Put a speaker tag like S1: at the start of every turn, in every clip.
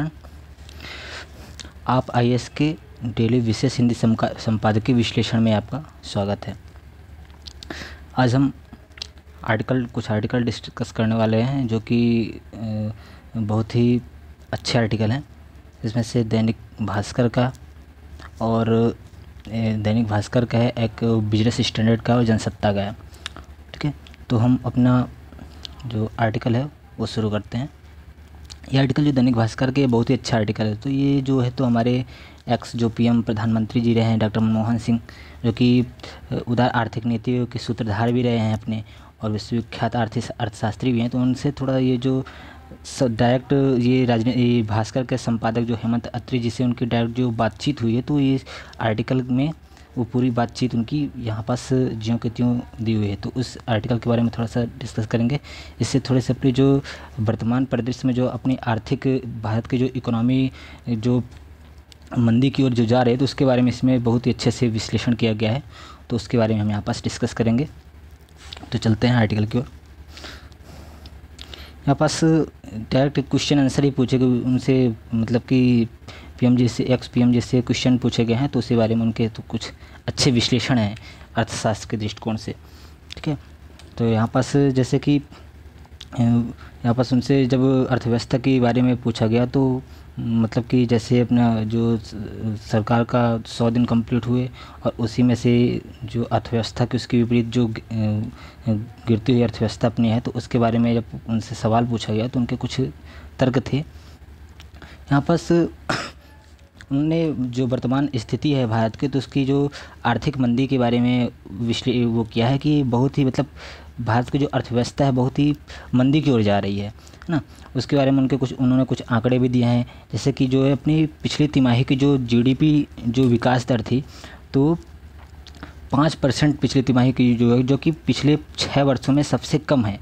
S1: option आप आई के daily विशेष हिंदी संपादकीय विश्लेषण में आपका स्वागत है आज हम आर्टिकल कुछ आर्टिकल डिस्कस करने वाले हैं जो कि बहुत ही अच्छे आर्टिकल हैं इसमें से दैनिक भास्कर का और दैनिक भास्कर का है एक बिजनेस स्टैंडर्ड का और जनसत्ता का है ठीक है तो हम अपना जो आर्टिकल है वो शुरू करते हैं ये आर्टिकल जो दैनिक भास्कर के बहुत ही अच्छा आर्टिकल है तो ये जो है तो हमारे एक्स जो पीएम प्रधानमंत्री जी रहे हैं डॉक्टर मनमोहन सिंह जो कि उदार आर्थिक नीतियों के सूत्रधार भी रहे हैं अपने और विश्वविख्यात आर्थिक अर्थशास्त्री भी हैं तो उनसे थोड़ा ये जो डायरेक्ट ये राजनीति भास्कर के संपादक जो हेमंत अत्री जी से उनकी डायरेक्ट जो बातचीत हुई है तो ये आर्टिकल में वो पूरी बातचीत उनकी यहाँ पास ज्यों के त्यों दी हुई है तो उस आर्टिकल के बारे में थोड़ा सा डिस्कस करेंगे इससे थोड़े से अपने जो वर्तमान परिदृश्य में जो अपनी आर्थिक भारत की जो इकोनॉमी जो मंदी की ओर जो जा रहे हैं तो उसके बारे में इसमें बहुत ही अच्छे से विश्लेषण किया गया है तो उसके बारे में हम यहाँ पास डिस्कस करेंगे तो चलते हैं आर्टिकल की ओर यहाँ पास डायरेक्ट क्वेश्चन आंसर ही पूछे उनसे मतलब कि जी से एक्स जी से क्वेश्चन पूछे गए हैं तो उसी बारे में उनके तो कुछ अच्छे विश्लेषण हैं अर्थशास्त्र के दृष्टिकोण से ठीक है तो यहाँ पास जैसे कि यहाँ पास उनसे जब अर्थव्यवस्था के बारे में पूछा गया तो मतलब कि जैसे अपना जो सरकार का सौ दिन कंप्लीट हुए और उसी में से जो अर्थव्यवस्था की उसके विपरीत जो गिरती हुई अर्थव्यवस्था अपनी है तो उसके बारे में जब उनसे सवाल पूछा गया तो उनके कुछ तर्क थे यहाँ पास उन्होंने जो वर्तमान स्थिति है भारत की तो उसकी जो आर्थिक मंदी के बारे में विश्ले वो किया है कि बहुत ही मतलब भारत की जो अर्थव्यवस्था है बहुत ही मंदी की ओर जा रही है है ना उसके बारे में उनके कुछ उन्होंने कुछ आंकड़े भी दिए हैं जैसे कि जो है अपनी पिछली तिमाही की जो जीडीपी जो विकास दर थी तो पाँच परसेंट पिछली तिमाही की जो है जो कि पिछले छः वर्षों में सबसे कम है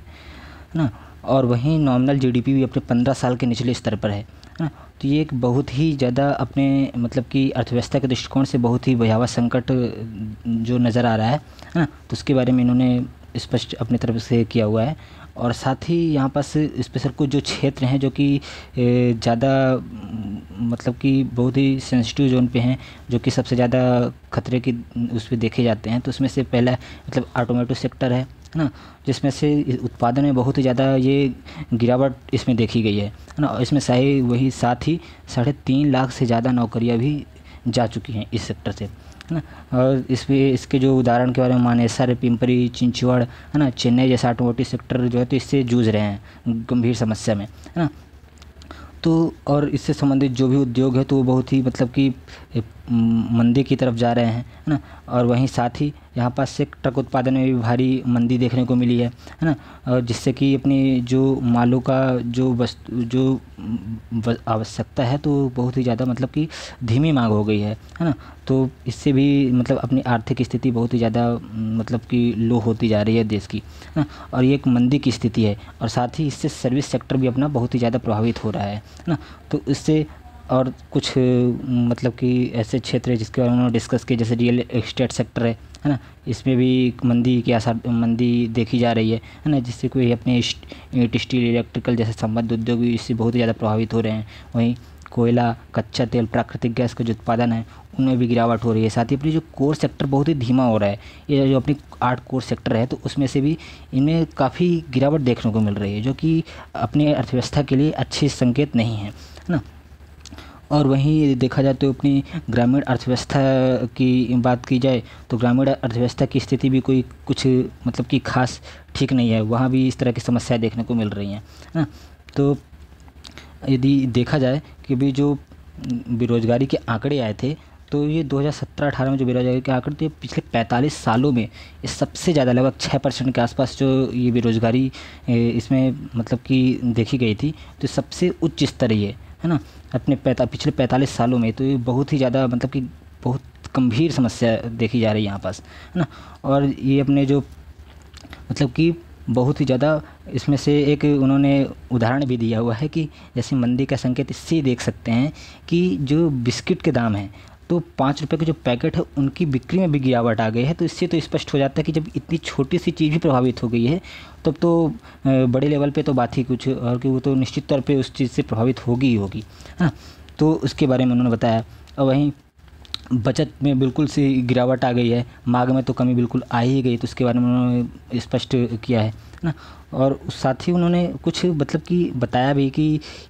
S1: ना और वहीं नॉमिनल जीडीपी भी अपने पंद्रह साल के निचले स्तर पर है ना तो ये एक बहुत ही ज़्यादा अपने मतलब कि अर्थव्यवस्था के दृष्टिकोण से बहुत ही भयावह संकट जो नज़र आ रहा है है ना तो उसके बारे में इन्होंने स्पष्ट अपनी तरफ से किया हुआ है और साथ ही यहाँ पास स्पेशल कुछ जो क्षेत्र हैं जो कि ज़्यादा मतलब कि बहुत ही सेंसिटिव जोन पे हैं जो कि सबसे ज़्यादा खतरे की उस पर देखे जाते हैं तो उसमें से पहला मतलब ऑटोमेटिव सेक्टर है है ना जिसमें से उत्पादन में बहुत ही ज़्यादा ये गिरावट इसमें देखी गई है है ना इसमें सही वही साथ ही साढ़े तीन लाख से ज़्यादा नौकरियाँ भी जा चुकी हैं इस सेक्टर से है ना और इसमें इसके जो उदाहरण के बारे में मानेसर पिंपरी चिंचवड़ है ना चेन्नई जैसा ऑटोमोटिव सेक्टर जो है तो इससे जूझ रहे हैं गंभीर समस्या में है ना तो और इससे संबंधित जो भी उद्योग है तो वो बहुत ही मतलब कि मंदी की तरफ जा रहे हैं है ना और वहीं साथ ही यहाँ पास से ट्रक उत्पादन में भी भारी मंदी देखने को मिली है है ना और जिससे कि अपनी जो मालों का जो वस्तु जो आवश्यकता है तो बहुत ही ज़्यादा मतलब कि धीमी मांग हो गई है है ना तो इससे भी मतलब अपनी आर्थिक स्थिति बहुत ही ज़्यादा मतलब कि लो होती जा रही है देश की है ना और ये एक मंदी की स्थिति है और साथ ही इससे सर्विस सेक्टर भी अपना बहुत ही ज़्यादा प्रभावित हो रहा है ना तो इससे और कुछ मतलब कि ऐसे क्षेत्र है जिसके बारे में उन्होंने डिस्कस किया जैसे रियल इस्टेट सेक्टर है है ना इसमें भी मंदी के आसार मंदी देखी जा रही है है ना जिससे कोई अपने स्टील इलेक्ट्रिकल जैसे संबद्ध उद्योग भी इससे बहुत ही ज़्यादा प्रभावित हो रहे हैं वहीं कोयला कच्चा तेल प्राकृतिक गैस का जो उत्पादन है उनमें भी गिरावट हो रही है साथ ही अपनी जो कोर सेक्टर बहुत ही धीमा हो रहा है ये जो अपनी आर्ट कोर सेक्टर है तो उसमें से भी इनमें काफ़ी गिरावट देखने को मिल रही है जो कि अपनी अर्थव्यवस्था के लिए अच्छे संकेत नहीं है है ना और वहीं यदि देखा जाए तो अपनी ग्रामीण अर्थव्यवस्था की बात की जाए तो ग्रामीण अर्थव्यवस्था की स्थिति भी कोई कुछ मतलब कि खास ठीक नहीं है वहाँ भी इस तरह की समस्याएँ देखने को मिल रही हैं है ना तो यदि देखा जाए कि भी जो बेरोज़गारी के आंकड़े आए थे तो ये 2017-18 में जो बेरोजगारी के आंकड़े थे पिछले 45 सालों में इस सबसे ज़्यादा लगभग 6 परसेंट के आसपास जो ये बेरोज़गारी इसमें मतलब कि देखी गई थी तो सबसे उच्च स्तर ये है ना अपने पैता पिछले पैंतालीस सालों में तो ये बहुत ही ज़्यादा मतलब कि बहुत गंभीर समस्या देखी जा रही है यहाँ पास है ना और ये अपने जो मतलब कि बहुत ही ज़्यादा इसमें से एक उन्होंने उदाहरण भी दिया हुआ है कि जैसे मंदी का संकेत इससे देख सकते हैं कि जो बिस्किट के दाम हैं तो पाँच रुपये के जो पैकेट है उनकी बिक्री में भी गिरावट आ गई है तो इससे तो स्पष्ट हो जाता है कि जब इतनी छोटी सी चीज़ भी प्रभावित हो गई है तब तो बड़े लेवल पे तो बात ही कुछ और कि वो तो निश्चित तौर पे उस चीज़ से प्रभावित होगी ही होगी है ना तो उसके बारे में उन्होंने बताया और वहीं बचत में बिल्कुल सी गिरावट आ गई है मांग में तो कमी बिल्कुल आ ही गई तो उसके बारे में उन्होंने स्पष्ट किया है ना और साथ ही उन्होंने कुछ मतलब कि बताया भी कि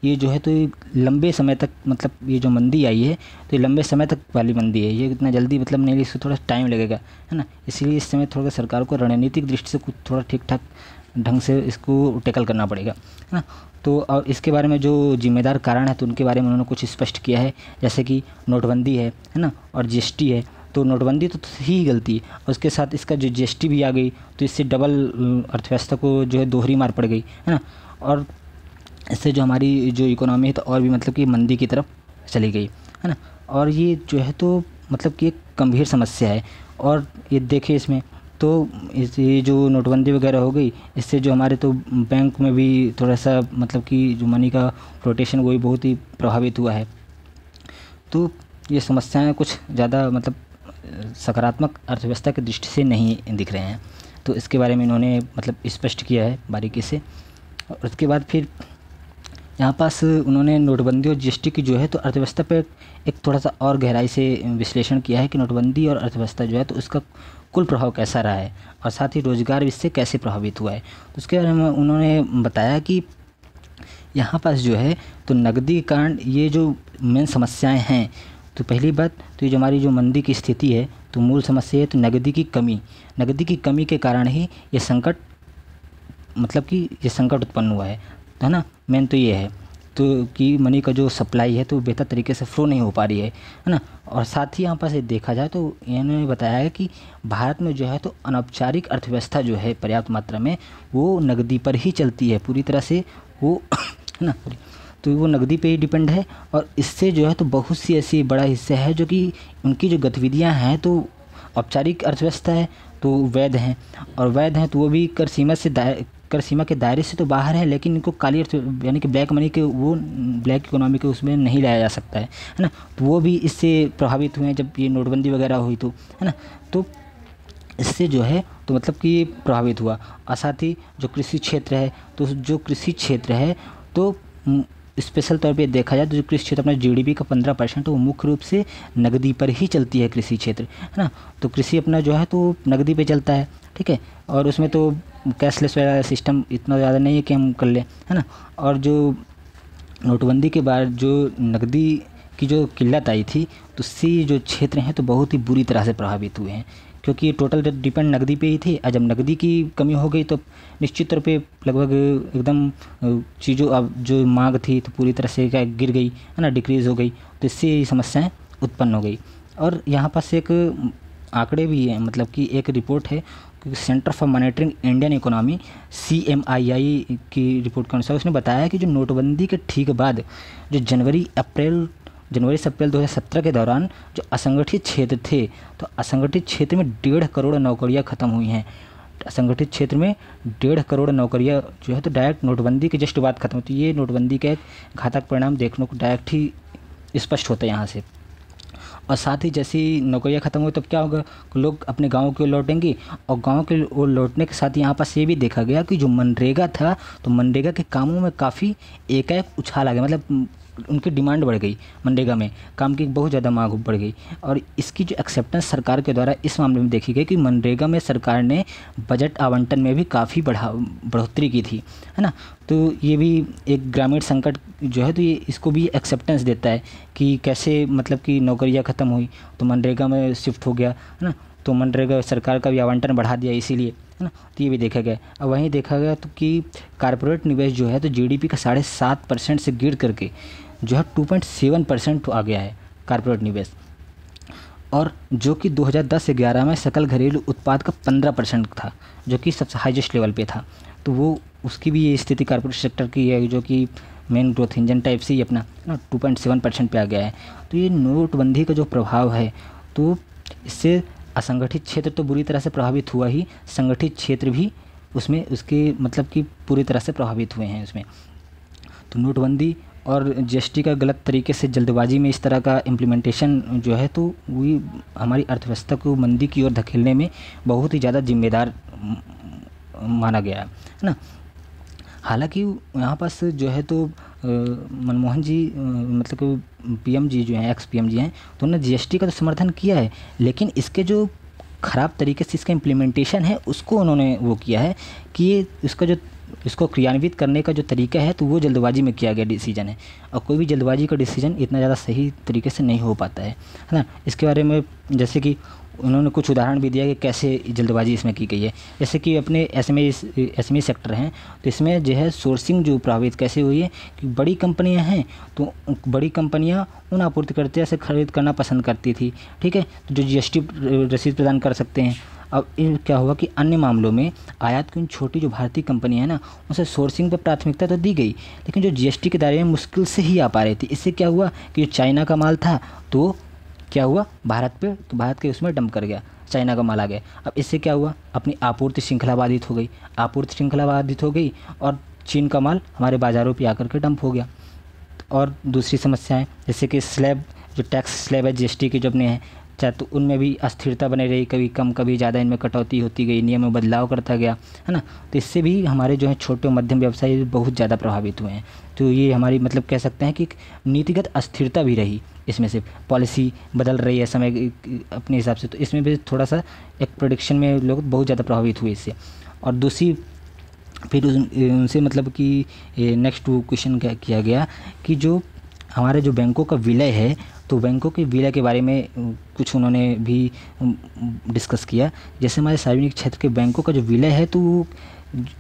S1: ये जो है तो लंबे समय तक मतलब ये जो मंदी आई है तो ये लंबे समय तक वाली मंदी है ये इतना जल्दी मतलब नहीं इसको थोड़ा टाइम लगेगा है ना इसलिए इस समय थोड़ा सरकार को रणनीतिक दृष्टि से कुछ थोड़ा ठीक ठाक ढंग से इसको टैकल करना पड़ेगा है ना तो और इसके बारे में जो जिम्मेदार कारण है तो उनके बारे में उन्होंने कुछ स्पष्ट किया है जैसे कि नोटबंदी है है ना और जी है तो नोटबंदी तो ही गलती है उसके साथ इसका जो जी भी आ गई तो इससे डबल अर्थव्यवस्था को जो है दोहरी मार पड़ गई है ना और इससे जो हमारी जो इकोनॉमी है तो और भी मतलब कि मंदी की तरफ चली गई है ना और ये जो है तो मतलब कि एक गंभीर समस्या है और ये देखिए इसमें तो इस ये जो नोटबंदी वगैरह हो गई इससे जो हमारे तो बैंक में भी थोड़ा सा मतलब कि जो मनी का रोटेशन वो भी बहुत ही प्रभावित हुआ है तो ये समस्याएं कुछ ज़्यादा मतलब सकारात्मक अर्थव्यवस्था की दृष्टि से नहीं दिख रहे हैं तो इसके बारे में इन्होंने मतलब स्पष्ट किया है बारीकी से और उसके बाद फिर यहाँ पास उन्होंने नोटबंदी और जी की जो है तो अर्थव्यवस्था पर एक थोड़ा सा और गहराई से विश्लेषण किया है कि नोटबंदी और अर्थव्यवस्था जो है तो उसका कुल प्रभाव कैसा रहा है और साथ ही रोज़गार इससे कैसे प्रभावित हुआ है तो उसके बारे में उन्होंने बताया कि यहाँ पास जो है तो नकदी के कारण ये जो मेन समस्याएं हैं तो पहली बात तो ये जो हमारी जो मंदी की स्थिति है तो मूल समस्या है तो नकदी की कमी नकदी की कमी के कारण ही ये संकट मतलब कि ये संकट उत्पन्न हुआ है है ना मेन तो ये है तो की मनी का जो सप्लाई है तो बेहतर तरीके से फ्लो नहीं हो पा रही है है ना और साथ ही यहाँ पर से देखा जाए तो इन्होंने बताया है कि भारत में जो है तो अनौपचारिक अर्थव्यवस्था जो है पर्याप्त मात्रा में वो नकदी पर ही चलती है पूरी तरह से वो है ना तो वो नकदी पे ही डिपेंड है और इससे जो है तो बहुत सी ऐसी बड़ा हिस्सा है जो कि उनकी जो गतिविधियाँ हैं तो औपचारिक अर्थव्यवस्था है तो वैध हैं और वैध हैं तो वो भी कर सीमा से कर सीमा के दायरे से तो बाहर है लेकिन इनको काली अर्थ यानी कि ब्लैक मनी के वो ब्लैक इकोनॉमी के उसमें नहीं लाया जा सकता है है ना तो वो भी इससे प्रभावित हुए हैं जब ये नोटबंदी वगैरह हुई तो है ना तो इससे जो है तो मतलब कि प्रभावित हुआ और साथ ही जो कृषि क्षेत्र है तो जो कृषि क्षेत्र है तो स्पेशल तौर पे देखा जाए तो जो कृषि क्षेत्र अपना जीडीपी का पंद्रह परसेंट वो मुख्य रूप से नगदी पर ही चलती है कृषि क्षेत्र है ना तो कृषि अपना जो है तो नगदी पे चलता है ठीक है और उसमें तो कैशलेस वगैरह सिस्टम इतना ज़्यादा नहीं है कि हम कर लें है ना और जो नोटबंदी के बाद जो नकदी की जो किल्लत आई थी तो सी जो क्षेत्र हैं तो बहुत ही बुरी तरह से प्रभावित हुए हैं क्योंकि टोटल डिपेंड नकदी पे ही थी और जब नकदी की कमी हो गई तो निश्चित तौर पे लगभग एकदम चीज़ों अब जो मांग थी तो पूरी तरह से क्या गिर गई है ना डिक्रीज़ हो गई तो इससे समस्याएँ उत्पन्न हो गई और यहाँ पास एक आंकड़े भी हैं मतलब कि एक रिपोर्ट है centre for monitoring Indian economy C M I I की रिपोर्ट के अनुसार उसने बताया कि जो नोटबंदी के ठीक बाद जो जनवरी अप्रैल जनवरी से अप्रैल 2017 के दौरान जो असंगठित क्षेत्र थे तो असंगठित क्षेत्र में डेढ़ करोड़ नौकरियां ख़त्म हुई हैं असंगठित क्षेत्र में डेढ़ करोड़ नौकरियां जो है तो डायरेक्ट नोटबंदी के जस्ट बाद खत्म होती तो ये नोटबंदी का एक घातक परिणाम देखने को डायरेक्ट ही स्पष्ट होता है यहाँ से और साथ ही जैसे ही नौकरियाँ ख़त्म हुई तब तो क्या होगा लोग अपने गाँव की ओर लौटेंगे और गाँव के ओर लौटने के साथ यहाँ पास ये भी देखा गया कि जो मनरेगा था तो मनरेगा के कामों में काफ़ी एकाएक उछाल आ गया मतलब उनकी डिमांड बढ़ गई मनरेगा में काम की बहुत ज़्यादा मांग बढ़ गई और इसकी जो एक्सेप्टेंस सरकार के द्वारा इस मामले में देखी गई कि मनरेगा में सरकार ने बजट आवंटन में भी काफ़ी बढ़ा बढ़ोतरी की थी है ना तो ये भी एक ग्रामीण संकट जो है तो ये इसको भी एक्सेप्टेंस देता है कि कैसे मतलब कि नौकरियाँ ख़त्म हुई तो मनरेगा में शिफ्ट हो गया है ना तो मनरेगा सरकार का भी आवंटन बढ़ा दिया इसीलिए है ना तो ये भी देखा गया अब वहीं देखा गया तो कि कारपोरेट निवेश जो है तो जीडीपी का साढ़े सात परसेंट से गिर करके जो है सेवन परसेंट तो आ गया है कॉरपोरेट निवेश और जो कि 2010-11 में सकल घरेलू उत्पाद का 15 परसेंट था जो कि सबसे हाईएस्ट लेवल पे था तो वो उसकी भी ये स्थिति कॉरपोरेट सेक्टर की है जो कि मेन ग्रोथ इंजन टाइप से ही अपना ना टू पॉइंट सेवन परसेंट पर आ गया है तो ये नोटबंदी का जो प्रभाव है तो इससे असंगठित क्षेत्र तो बुरी तरह से प्रभावित हुआ ही संगठित क्षेत्र भी उसमें उसके मतलब कि पूरी तरह से प्रभावित हुए हैं उसमें तो नोटबंदी और जीएसटी का गलत तरीके से जल्दबाजी में इस तरह का इम्प्लीमेंटेशन जो है तो वो हमारी अर्थव्यवस्था को मंदी की ओर धकेलने में बहुत ही ज़्यादा जिम्मेदार माना गया है ना हालांकि यहाँ पास जो है तो मनमोहन जी मतलब पीएम जी जो हैं एक्स पीएम जी हैं तो उन्होंने जीएसटी का तो समर्थन किया है लेकिन इसके जो ख़राब तरीके से इसका इम्प्लीमेंटेशन है उसको उन्होंने वो किया है कि ये इसका जो इसको क्रियान्वित करने का जो तरीका है तो वो जल्दबाजी में किया गया डिसीजन है और कोई भी जल्दबाजी का डिसीजन इतना ज़्यादा सही तरीके से नहीं हो पाता है है ना इसके बारे में जैसे कि उन्होंने कुछ उदाहरण भी दिया कि कैसे जल्दबाजी इसमें की गई है जैसे कि अपने S M S M sector हैं तो इसमें जो है सोर्सिंग जो प्रभावित कैसे हुई है कि बड़ी कंपनियां हैं तो बड़ी कंपनियां उन आपूर्तिकर्ता से खरीद करना पसंद करती थी ठीक है तो जो जीएसटी रसीद प्रदान कर सकते हैं अब क्या हुआ कि अन्य मामलों में आयात की उन छोटी जो भारतीय कंपनी है ना उनसे सोर्सिंग पर प्राथमिकता तो दी गई लेकिन जो जीएसटी के दायरे में मुश्किल से ही आ पा रही थी इससे क्या हुआ कि जो चाइना का माल था तो क्या हुआ भारत पे तो भारत के उसमें डंप कर गया चाइना का माल आ गया अब इससे क्या हुआ अपनी आपूर्ति श्रृंखला बाधित हो गई आपूर्ति श्रृंखला बाधित हो गई और चीन का माल हमारे बाज़ारों पर आकर के डंप हो गया और दूसरी समस्याएँ जैसे कि स्लैब जो टैक्स स्लैब है जीएसटी की जो अपने हैं चाहे तो उनमें भी अस्थिरता बनी रही कभी कम कभी ज़्यादा इनमें कटौती होती गई नियम में बदलाव करता गया है ना तो इससे भी हमारे जो है छोटे मध्यम व्यवसाय बहुत ज़्यादा प्रभावित हुए हैं तो ये हमारी मतलब कह सकते हैं कि नीतिगत अस्थिरता भी रही इसमें से पॉलिसी बदल रही है समय अपने हिसाब से तो इसमें भी थोड़ा सा एक प्रोडिक्शन में लोग बहुत ज़्यादा प्रभावित हुए इससे और दूसरी फिर उनसे मतलब कि नेक्स्ट क्वेश्चन क्या किया गया कि जो हमारे जो बैंकों का विलय है तो बैंकों के विलय के बारे में कुछ उन्होंने भी डिस्कस किया जैसे हमारे सार्वजनिक क्षेत्र के बैंकों का जो विलय है तो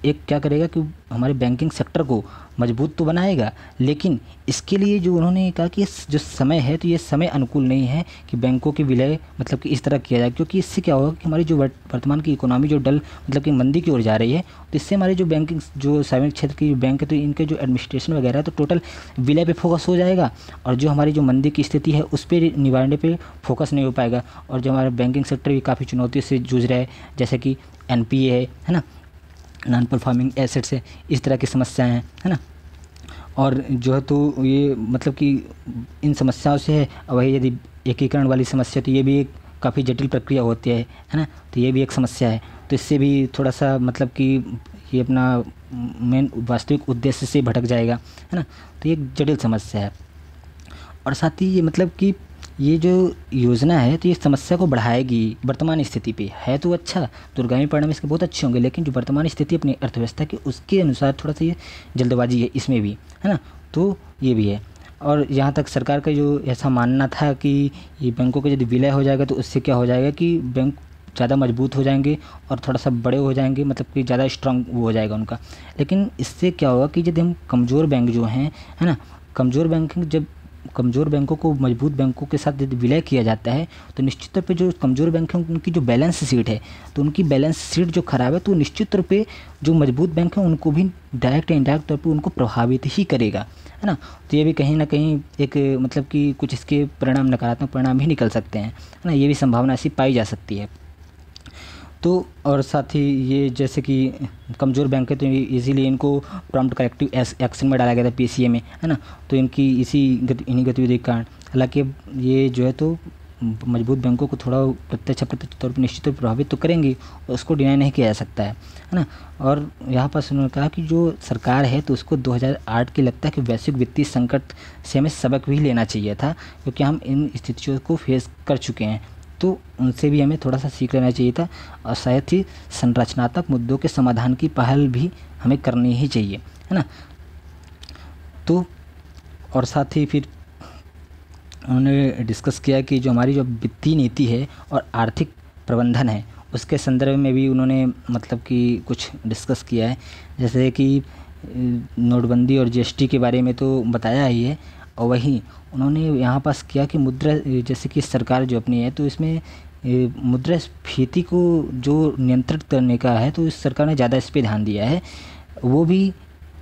S1: एक क्या करेगा कि हमारे बैंकिंग सेक्टर को मजबूत तो बनाएगा लेकिन इसके लिए जो उन्होंने कहा कि जो समय है तो ये समय अनुकूल नहीं है कि बैंकों के विलय मतलब कि इस तरह किया जाए क्योंकि इससे क्या होगा कि हमारी जो वर्तमान की इकोनॉमी जो डल मतलब कि मंदी की ओर जा रही है तो इससे हमारे जो बैंकिंग जो सार्वजनिक क्षेत्र की बैंक है तो इनके जो एडमिनिस्ट्रेशन वगैरह है तो टोटल विलय पर फोकस हो जाएगा और जो हमारी जो मंदी की स्थिति है उस पर निवारण पर फोकस नहीं हो पाएगा और जो हमारा बैंकिंग सेक्टर भी काफ़ी चुनौतियों से जूझ रहा है जैसे कि एन है है ना नॉन परफॉर्मिंग एसेट्स है इस तरह की समस्याएं हैं है ना और जो है तो ये मतलब कि इन समस्याओं से है वही यदि एकीकरण वाली समस्या तो ये भी एक काफ़ी जटिल प्रक्रिया होती है है ना तो ये भी एक समस्या है तो इससे भी थोड़ा सा मतलब कि ये अपना मेन वास्तविक उद्देश्य से भटक जाएगा है ना तो ये एक जटिल समस्या है और साथ ही ये मतलब कि ये जो योजना है तो ये समस्या को बढ़ाएगी वर्तमान स्थिति पे है तो अच्छा दुर्गामी परिणाम इसके बहुत अच्छे होंगे लेकिन जो वर्तमान स्थिति अपनी अर्थव्यवस्था की उसके अनुसार थोड़ा सा ये जल्दबाजी है इसमें भी है ना तो ये भी है और यहाँ तक सरकार का जो ऐसा मानना था कि ये बैंकों का यदि विलय हो जाएगा तो उससे क्या हो जाएगा कि बैंक ज़्यादा मजबूत हो जाएंगे और थोड़ा सा बड़े हो जाएंगे मतलब कि ज़्यादा स्ट्रांग वो हो जाएगा उनका लेकिन इससे क्या होगा कि यदि हम कमज़ोर बैंक जो हैं है ना कमज़ोर बैंकिंग जब कमज़ोर बैंकों को मजबूत बैंकों के साथ यदि विलय किया जाता है तो निश्चित तौर पे जो कमज़ोर बैंक हैं उनकी जो बैलेंस शीट है तो उनकी बैलेंस शीट जो ख़राब है तो निश्चित तौर पे जो मजबूत बैंक हैं उनको भी डायरेक्ट या इनडायरेक्ट तौर पर उनको प्रभावित ही करेगा है ना तो ये भी कहीं ना कहीं एक मतलब कि कुछ इसके परिणाम नकारात्मक परिणाम भी निकल सकते हैं है ना ये भी संभावना ऐसी पाई जा सकती है तो और साथ ही ये जैसे कि कमज़ोर बैंक है तो इजीली इनको प्रॉम्प्ट करेक्टिव एक्शन में डाला गया था पीसीए में है ना तो इनकी इसी गति इन्हीं गतिविधि के कारण हालांकि ये जो है तो मजबूत बैंकों को थोड़ा प्रत्यक्ष अप्रत्यक्ष तौर पर निश्चित रूप प्रभावित तो करेंगे उसको डिनाई नहीं किया जा सकता है है ना और यहाँ पर उन्होंने कहा कि जो सरकार है तो उसको 2008 के लगता है कि वैश्विक वित्तीय संकट से हमें सबक भी लेना चाहिए था क्योंकि हम इन स्थितियों को फेस कर चुके हैं तो उनसे भी हमें थोड़ा सा सीख लेना चाहिए था और शायद ही संरचनात्मक मुद्दों के समाधान की पहल भी हमें करनी ही चाहिए है ना तो और साथ ही फिर उन्होंने डिस्कस किया कि जो हमारी जो वित्तीय नीति है और आर्थिक प्रबंधन है उसके संदर्भ में भी उन्होंने मतलब कि कुछ डिस्कस किया है जैसे कि नोटबंदी और जीएसटी के बारे में तो बताया ही है और वहीं उन्होंने यहाँ पास किया कि मुद्रा जैसे कि सरकार जो अपनी है तो इसमें स्फीति को जो नियंत्रित करने का है तो इस सरकार ने ज़्यादा इस पर ध्यान दिया है वो भी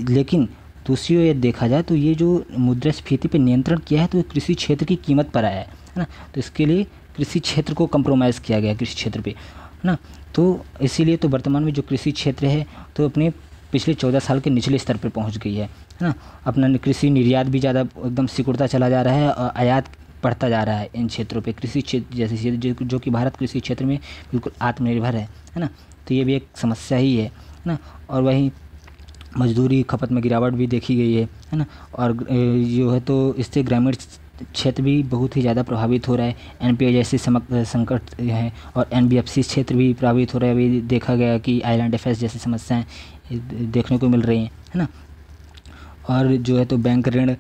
S1: लेकिन दूसरी ओर देखा जाए तो ये जो स्फीति पर नियंत्रण किया है तो कृषि क्षेत्र की कीमत पर आया है ना तो इसके लिए कृषि क्षेत्र को कंप्रोमाइज़ किया गया कृषि क्षेत्र पर है ना तो इसीलिए तो वर्तमान में जो कृषि क्षेत्र है तो अपने पिछले चौदह साल के निचले स्तर पर पहुँच गई है है ना अपना कृषि निर्यात भी ज़्यादा एकदम सिकुड़ता चला जा रहा है और आयात बढ़ता जा रहा है इन क्षेत्रों पे कृषि क्षेत्र जैसे क्षेत्र जो कि भारत कृषि क्षेत्र में बिल्कुल आत्मनिर्भर है है ना तो ये भी एक समस्या ही है ना और वहीं मजदूरी खपत में गिरावट भी देखी गई है है ना और जो है तो इससे ग्रामीण क्षेत्र भी बहुत ही ज़्यादा प्रभावित हो रहा है एन पी जैसे संकट है और एन बी एफ सी क्षेत्र भी प्रभावित हो रहा है अभी देखा गया कि आइलैंड एफेस जैसी समस्याएं देखने को मिल रही हैं है ना और जो है तो बैंक ऋण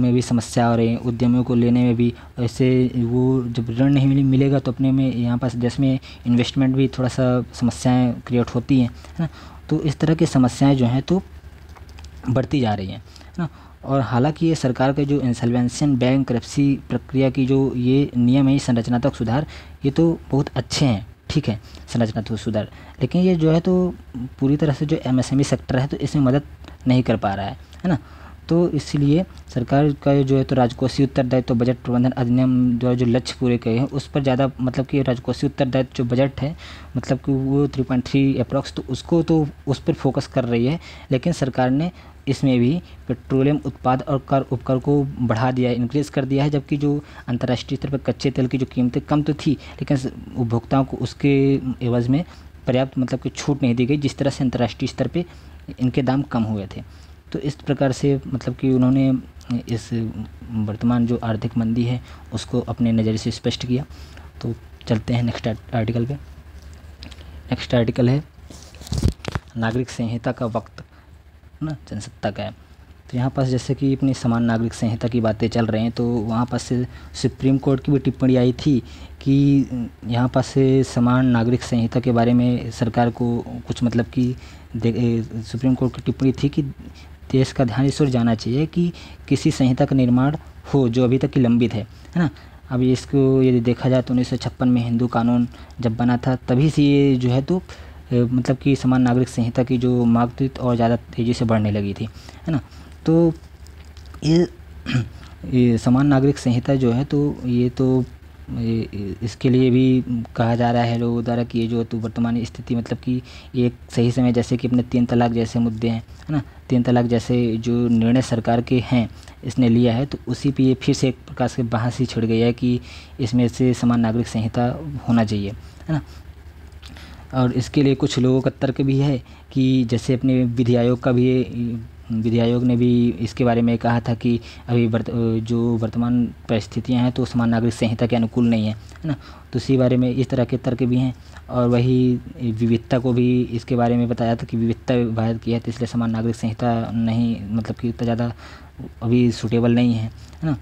S1: में भी समस्या आ रही है उद्यमियों को लेने में भी ऐसे वो जब ऋण नहीं मिलेगा तो अपने में यहाँ पास देश में इन्वेस्टमेंट भी थोड़ा सा समस्याएं क्रिएट होती हैं है ना तो इस तरह की समस्याएं जो हैं तो बढ़ती जा रही हैं है ना और हालांकि ये सरकार का जो इंसल्वेंशन बैंक करप्सी प्रक्रिया की जो ये नियम है संरचनात्मक सुधार ये तो बहुत अच्छे हैं ठीक है संरचनात्मक सुधार लेकिन ये जो है तो पूरी तरह से जो एमएसएमई सेक्टर e है तो इसमें मदद नहीं कर पा रहा है है ना तो इसलिए सरकार का जो है तो राजकोषीय उत्तरदायित्व तो बजट प्रबंधन अधिनियम द्वारा जो लक्ष्य पूरे किए हैं उस पर ज़्यादा मतलब कि राजकोषीय उत्तरदायित्व जो बजट है मतलब कि वो थ्री पॉइंट थ्री अप्रॉक्स तो उसको तो उस पर फोकस कर रही है लेकिन सरकार ने इसमें भी पेट्रोलियम उत्पाद और कर उपकर को बढ़ा दिया है इंक्रीज कर दिया है जबकि जो अंतर्राष्ट्रीय स्तर पर कच्चे तेल की जो कीमतें कम तो थी लेकिन उपभोक्ताओं को उसके एवज में पर्याप्त मतलब कि छूट नहीं दी गई जिस तरह से अंतर्राष्ट्रीय स्तर पर इनके दाम कम हुए थे तो इस प्रकार से मतलब कि उन्होंने इस वर्तमान जो आर्थिक मंदी है उसको अपने नज़र से स्पष्ट किया तो चलते हैं नेक्स्ट आर्टिकल पे नेक्स्ट आर्टिकल है नागरिक संहिता का वक्त ना जनसत्ता का है तो यहाँ पास जैसे कि अपनी समान नागरिक संहिता की बातें चल रहे हैं तो वहाँ पास से सुप्रीम कोर्ट की भी टिप्पणी आई थी कि यहाँ पास से समान नागरिक संहिता के बारे में सरकार को कुछ मतलब कि सुप्रीम कोर्ट की टिप्पणी थी कि तो इसका ध्यान इस ओर जाना चाहिए कि किसी संहिता का निर्माण हो जो अभी तक की लंबित है है ना अब इसको यदि देखा जाए तो उन्नीस में हिंदू कानून जब बना था तभी से ये जो है तो मतलब कि समान नागरिक संहिता की जो मांग और ज़्यादा तेज़ी से बढ़ने लगी थी है ना तो ये, ये समान नागरिक संहिता जो है तो ये तो ये इसके लिए भी कहा जा रहा है लोगों द्वारा कि ये जो तो वर्तमान स्थिति मतलब कि एक सही समय जैसे कि अपने तीन तलाक जैसे मुद्दे हैं है ना तीन तलाक जैसे जो निर्णय सरकार के हैं इसने लिया है तो उसी पे ये फिर से एक प्रकार से बहस ही छिड़ गई है कि इसमें से समान नागरिक संहिता होना चाहिए है ना और इसके लिए कुछ लोगों का तर्क भी है कि जैसे अपने विधि आयोग का भी विधि आयोग ने भी इसके बारे में कहा था कि अभी वर्त जो वर्तमान परिस्थितियाँ हैं तो समान नागरिक संहिता के अनुकूल नहीं है है ना तो इसी बारे में इस तरह के तर्क भी हैं और वही विविधता को भी इसके बारे में बताया था कि विविधता भारत की है तो इसलिए समान नागरिक संहिता नहीं मतलब कि उतना ज़्यादा अभी सूटेबल नहीं है है ना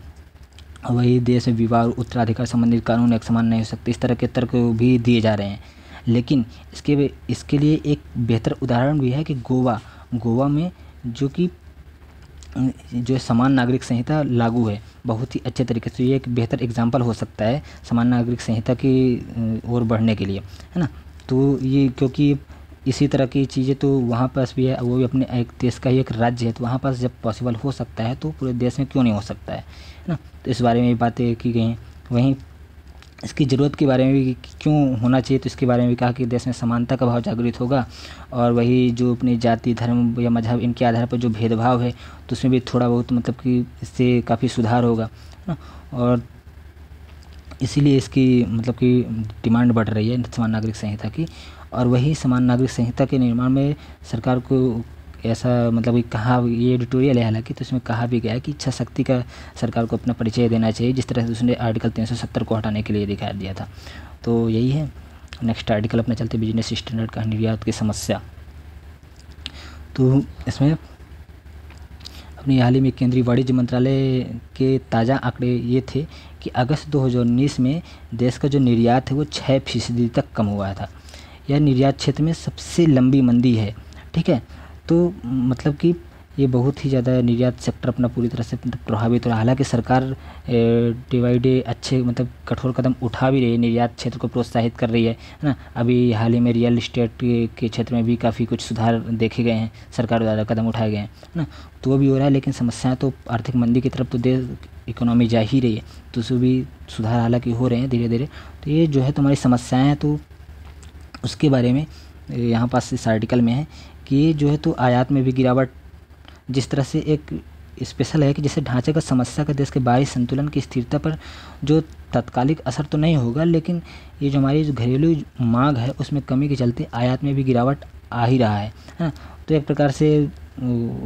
S1: वही देश में विवाह और उत्तराधिकार संबंधित कानून एक समान नहीं हो सकते इस तरह के तर्क भी दिए जा रहे हैं लेकिन इसके इसके लिए एक बेहतर उदाहरण भी है कि गोवा गोवा में जो कि जो समान नागरिक संहिता लागू है बहुत ही अच्छे तरीके से ये एक बेहतर एग्जाम्पल हो सकता है समान नागरिक संहिता की ओर बढ़ने के लिए है ना तो ये क्योंकि इसी तरह की चीज़ें तो वहाँ पास भी है वो भी अपने एक देश का ही एक राज्य है तो वहाँ पास जब पॉसिबल हो सकता है तो पूरे देश में क्यों नहीं हो सकता है ना तो इस बारे में बातें की गई हैं वहीं इसकी ज़रूरत के बारे में भी क्यों होना चाहिए तो इसके बारे में भी कहा कि देश में समानता का भाव जागृत होगा और वही जो अपनी जाति धर्म या मजहब इनके आधार पर जो भेदभाव है तो उसमें भी थोड़ा बहुत मतलब कि इससे काफ़ी सुधार होगा ना और इसीलिए इसकी मतलब कि डिमांड बढ़ रही है समान नागरिक संहिता की और वही समान नागरिक संहिता के निर्माण में सरकार को ऐसा मतलब कि ये एडिटोरियल है हालांकि तो इसमें कहा भी गया कि इच्छा शक्ति का सरकार को अपना परिचय देना चाहिए जिस तरह से उसने आर्टिकल 370 को हटाने के लिए दिखा दिया था तो यही है नेक्स्ट आर्टिकल अपने चलते बिजनेस स्टैंडर्ड का निर्यात की समस्या तो इसमें अपने हाल ही में केंद्रीय वाणिज्य मंत्रालय के ताज़ा आंकड़े ये थे कि अगस्त 2019 में देश का जो निर्यात है वो छः फीसदी तक कम हुआ था यह निर्यात क्षेत्र में सबसे लंबी मंदी है ठीक है तो मतलब कि ये बहुत ही ज़्यादा निर्यात सेक्टर अपना पूरी तरह से मतलब प्रभावित हो रहा है हालांकि सरकार डे बाई डे अच्छे मतलब कठोर कदम उठा भी रही है निर्यात क्षेत्र को प्रोत्साहित कर रही है है ना अभी हाल ही में रियल इस्टेट के क्षेत्र में भी काफ़ी कुछ सुधार देखे गए हैं सरकार द्वारा कदम उठाए गए हैं है ना तो वो भी हो रहा है लेकिन समस्याएँ तो आर्थिक मंदी की तरफ तो देश इकोनॉमी जा ही रही है तो उसमें भी सुधार हालाँकि हो रहे हैं धीरे धीरे तो ये जो है तुम्हारी समस्याएँ हैं तो उसके बारे में यहाँ पास इस आर्टिकल में है कि जो है तो आयात में भी गिरावट जिस तरह से एक स्पेशल है कि जैसे ढांचे का समस्या का देश के बाहरी संतुलन की स्थिरता पर जो तत्कालिक असर तो नहीं होगा लेकिन ये जो हमारी घरेलू मांग है उसमें कमी के चलते आयात में भी गिरावट आ ही रहा है है हाँ, तो एक प्रकार से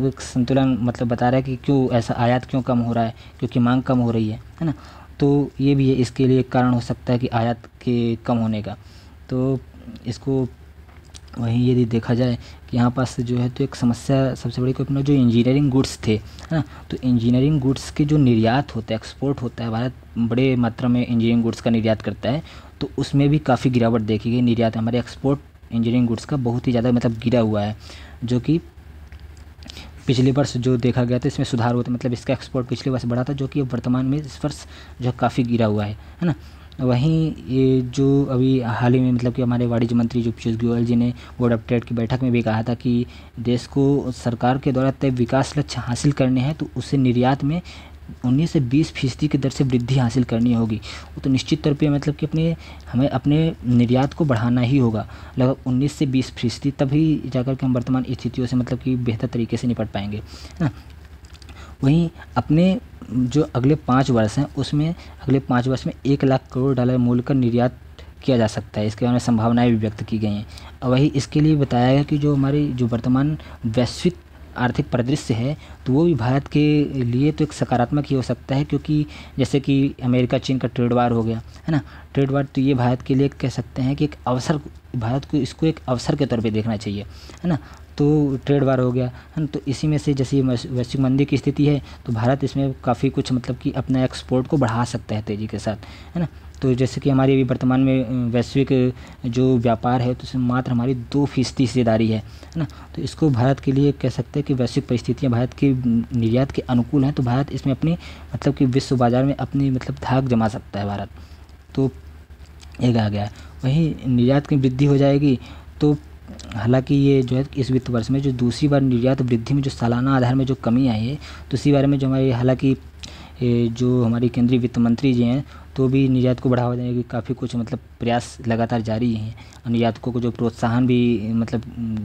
S1: एक संतुलन मतलब बता रहा है कि क्यों ऐसा आयात क्यों कम हो रहा है क्योंकि मांग कम हो रही है है ना तो ये भी है इसके लिए कारण हो सकता है कि आयात के कम होने का तो इसको वहीं यदि देखा जाए कि यहाँ पास जो है तो एक समस्या सबसे बड़ी को अपना जो इंजीनियरिंग गुड्स थे है ना तो इंजीनियरिंग गुड्स के जो निर्यात होता है एक्सपोर्ट होता है भारत बड़े मात्रा में इंजीनियरिंग गुड्स का निर्यात करता है तो उसमें भी काफ़ी गिरावट देखी गई निर्यात हमारे एक्सपोर्ट इंजीनियरिंग गुड्स का बहुत ही ज़्यादा मतलब गिरा हुआ है जो कि पिछले वर्ष जो देखा गया था इसमें सुधार हुआ था मतलब इसका एक्सपोर्ट पिछले वर्ष बढ़ा था जो कि वर्तमान में इस वर्ष जो काफ़ी गिरा हुआ है है ना वहीं ये जो अभी हाल ही में मतलब कि हमारे वाणिज्य मंत्री जो पीयूष गोयल जी ने बोर्ड अपडेट की बैठक में भी कहा था कि देश को सरकार के द्वारा तय विकास लक्ष्य हासिल करने हैं तो उसे निर्यात में उन्नीस से बीस फीसदी की दर से वृद्धि हासिल करनी होगी तो निश्चित तौर पे मतलब कि अपने हमें अपने निर्यात को बढ़ाना ही होगा लगभग उन्नीस से बीस फीसदी तभी जाकर के हम वर्तमान स्थितियों से मतलब कि बेहतर तरीके से निपट पाएंगे है ना वहीं अपने जो अगले पाँच वर्ष हैं उसमें अगले पाँच वर्ष में एक लाख करोड़ डॉलर मूल्य का निर्यात किया जा सकता है इसके बारे में संभावनाएं भी व्यक्त की गई हैं और वही इसके लिए बताया गया कि जो हमारी जो वर्तमान वैश्विक आर्थिक परिदृश्य है तो वो भी भारत के लिए तो एक सकारात्मक ही हो सकता है क्योंकि जैसे कि अमेरिका चीन का ट्रेड वार हो गया है ना ट्रेड वार तो ये भारत के लिए कह सकते हैं कि एक अवसर भारत को इसको एक अवसर के तौर पे देखना चाहिए है ना तो ट्रेड वार हो गया है हाँ, ना तो इसी में से जैसे वैश्विक मंदी की स्थिति है तो भारत इसमें काफ़ी कुछ मतलब कि अपना एक्सपोर्ट को बढ़ा सकता है तेज़ी के साथ है ना तो जैसे कि हमारी अभी वर्तमान में वैश्विक जो व्यापार है तो उसमें मात्र हमारी दो फीसदी हिस्सेदारी है है ना तो इसको भारत के लिए कह सकते हैं कि वैश्विक परिस्थितियाँ भारत की निर्यात के अनुकूल हैं तो भारत इसमें अपनी मतलब कि विश्व बाज़ार में अपनी मतलब धाक जमा सकता है भारत तो एक आ गया वहीं निर्यात की वृद्धि हो जाएगी तो हालांकि ये जो है इस वित्त वर्ष में जो दूसरी बार निर्यात वृद्धि में जो सालाना आधार में जो कमी आई है तो इसी बारे में जो हमारी हालांकि जो हमारी केंद्रीय वित्त मंत्री जी हैं तो भी निर्यात को बढ़ावा देने के काफ़ी कुछ मतलब प्रयास लगातार जारी हैं निर्यातकों को जो प्रोत्साहन भी मतलब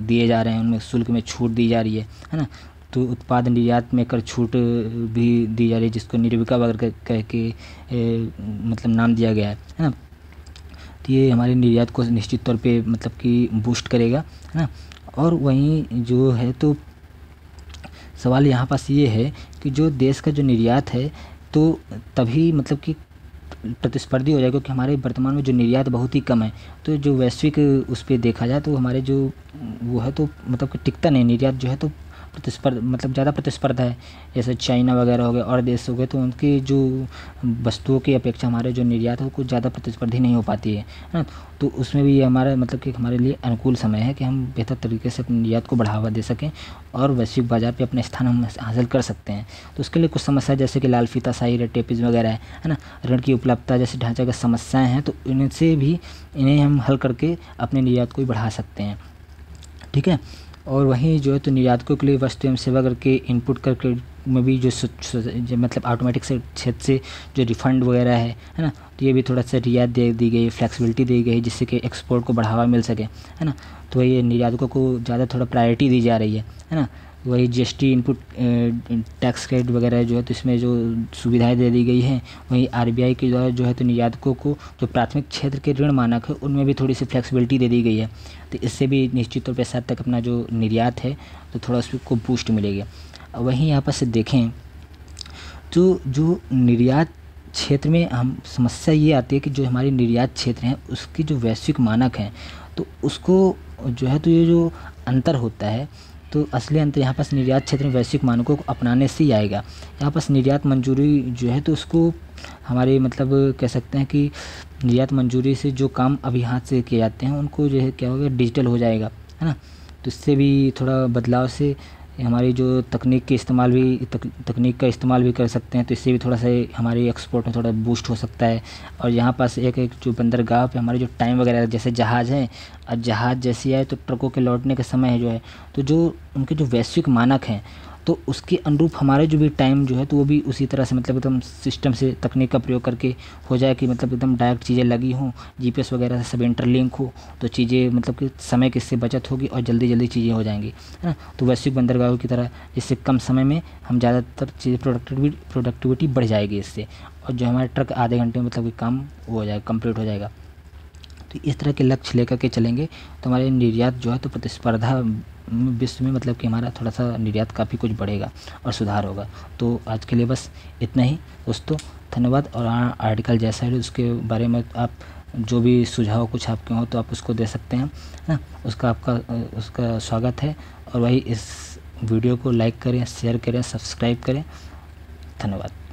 S1: दिए जा रहे हैं उनमें शुल्क में छूट दी जा रही है है ना तो उत्पाद निर्यात में कर छूट भी दी जा रही है जिसको निर्विका वगैरह कह के मतलब नाम दिया गया है है ना तो ये हमारे निर्यात को निश्चित तौर पे मतलब कि बूस्ट करेगा है ना और वहीं जो है तो सवाल यहाँ पास ये है कि जो देश का जो निर्यात है तो तभी मतलब कि प्रतिस्पर्धी हो जाएगा क्योंकि हमारे वर्तमान में जो निर्यात बहुत ही कम है तो जो वैश्विक उस पर देखा जाए तो हमारे जो वो है तो मतलब कि टिकता नहीं निर्यात जो है तो प्रतिस्पर्धा मतलब ज़्यादा प्रतिस्पर्धा है जैसे चाइना वगैरह हो गए और देश हो गए तो उनकी जो वस्तुओं की अपेक्षा हमारे जो निर्यात है वो कुछ ज़्यादा प्रतिस्पर्धी नहीं हो पाती है ना तो उसमें भी ये हमारा मतलब कि हमारे लिए अनुकूल समय है कि हम बेहतर तरीके से अपने निर्यात को बढ़ावा दे सकें और वैश्विक बाज़ार पर अपना स्थान हम हासिल कर सकते हैं तो उसके लिए कुछ समस्या जैसे कि लाल फीता शाही रेड टेपिज वगैरह है ना ऋण की उपलब्धता जैसे ढांचागत समस्याएँ हैं तो इनसे भी इन्हें हम हल करके अपने निर्यात को भी बढ़ा सकते हैं ठीक है और वहीं जो है तो निर्यातकों के लिए वस्तु एवं सेवा कर के इनपुट कर में भी जो, मतलब ऑटोमेटिक क्षेत्र से जो रिफंड वगैरह है है ना तो ये भी थोड़ा सा रियायत दे दी गई फ्लेक्सिबिलिटी दी गई जिससे कि एक्सपोर्ट को बढ़ावा मिल सके है ना तो ये निर्यातकों को ज़्यादा थोड़ा प्रायोरिटी दी जा रही है है ना वही जीएसटी इनपुट टैक्स क्रेडिट वगैरह जो है तो इसमें जो सुविधाएं दे दी गई हैं वहीं आरबीआई के द्वारा जो है तो निर्यातकों को जो प्राथमिक क्षेत्र के ऋण मानक है उनमें भी थोड़ी सी फ्लेक्सिबिलिटी दे दी गई है तो इससे भी निश्चित तौर पर सात तक अपना जो निर्यात है तो थोड़ा उसको बूस्ट मिलेगा वहीं यहाँ पर से देखें तो जो निर्यात क्षेत्र में हम समस्या ये आती है कि जो हमारे निर्यात क्षेत्र हैं उसकी जो वैश्विक मानक हैं तो उसको जो है तो ये जो अंतर होता है तो असली अंतर यहाँ पास निर्यात क्षेत्र में वैश्विक मानकों को अपनाने से ही आएगा यहाँ पास निर्यात मंजूरी जो है तो उसको हमारे मतलब कह सकते हैं कि निर्यात मंजूरी से जो काम अभी हाथ से किए जाते हैं उनको जो है क्या होगा डिजिटल हो जाएगा है ना तो इससे भी थोड़ा बदलाव से हमारी जो तकनीक के इस्तेमाल भी तक, तकनीक का इस्तेमाल भी कर सकते हैं तो इससे भी थोड़ा सा हमारी एक्सपोर्ट में थोड़ा बूस्ट हो सकता है और यहाँ पास एक एक जो बंदरगाह पे हमारे जो टाइम वगैरह जैसे जहाज़ हैं और जहाज़ जैसी आए तो ट्रकों के लौटने का समय है जो है तो जो उनके जो वैश्विक मानक हैं तो उसके अनुरूप हमारे जो भी टाइम जो है तो वो भी उसी तरह से मतलब एकदम सिस्टम से तकनीक का प्रयोग करके हो जाए कि मतलब एकदम डायरेक्ट चीज़ें लगी हों जीपीएस वगैरह से सब इंटरलिंक हो तो चीज़ें मतलब कि समय किससे बचत होगी और जल्दी जल्दी चीज़ें हो जाएंगी है ना तो वैश्विक बंदरगाहों की तरह इससे कम समय में हम ज़्यादातर चीज़ें प्रोडक्टिविटी प्रोडक्टिविटी बढ़ जाएगी इससे और जो हमारे ट्रक आधे घंटे में मतलब कि काम हो जाएगा कम्प्लीट हो जाएगा तो इस तरह के लक्ष्य लेकर के चलेंगे तो हमारे निर्यात जो है तो प्रतिस्पर्धा विश्व में मतलब कि हमारा थोड़ा सा निर्यात काफ़ी कुछ बढ़ेगा और सुधार होगा तो आज के लिए बस इतना ही दोस्तों धन्यवाद और आर्टिकल जैसा है उसके बारे में आप जो भी सुझाव कुछ आपके हों तो आप उसको दे सकते हैं है ना उसका आपका उसका स्वागत है और वही इस वीडियो को लाइक करें शेयर करें सब्सक्राइब करें धन्यवाद